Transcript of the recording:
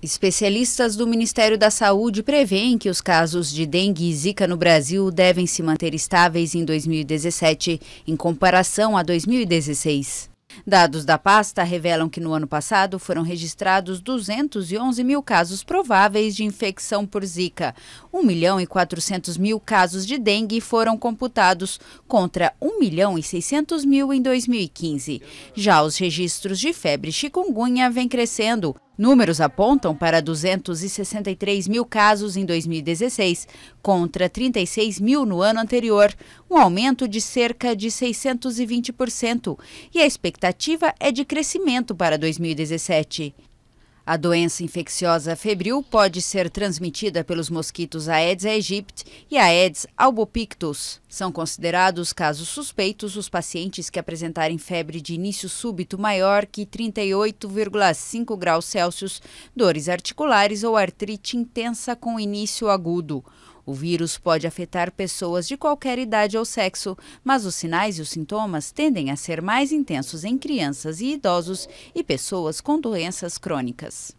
Especialistas do Ministério da Saúde prevêem que os casos de dengue e zika no Brasil devem se manter estáveis em 2017, em comparação a 2016. Dados da pasta revelam que no ano passado foram registrados 211 mil casos prováveis de infecção por Zika. 1 milhão e 400 mil casos de dengue foram computados, contra 1 milhão e 600 mil em 2015. Já os registros de febre chikungunya vêm crescendo. Números apontam para 263 mil casos em 2016, contra 36 mil no ano anterior, um aumento de cerca de 620%, e a expectativa é de crescimento para 2017. A doença infecciosa febril pode ser transmitida pelos mosquitos Aedes aegypti e Aedes albopictus. São considerados casos suspeitos os pacientes que apresentarem febre de início súbito maior que 38,5 graus Celsius, dores articulares ou artrite intensa com início agudo. O vírus pode afetar pessoas de qualquer idade ou sexo, mas os sinais e os sintomas tendem a ser mais intensos em crianças e idosos e pessoas com doenças crônicas.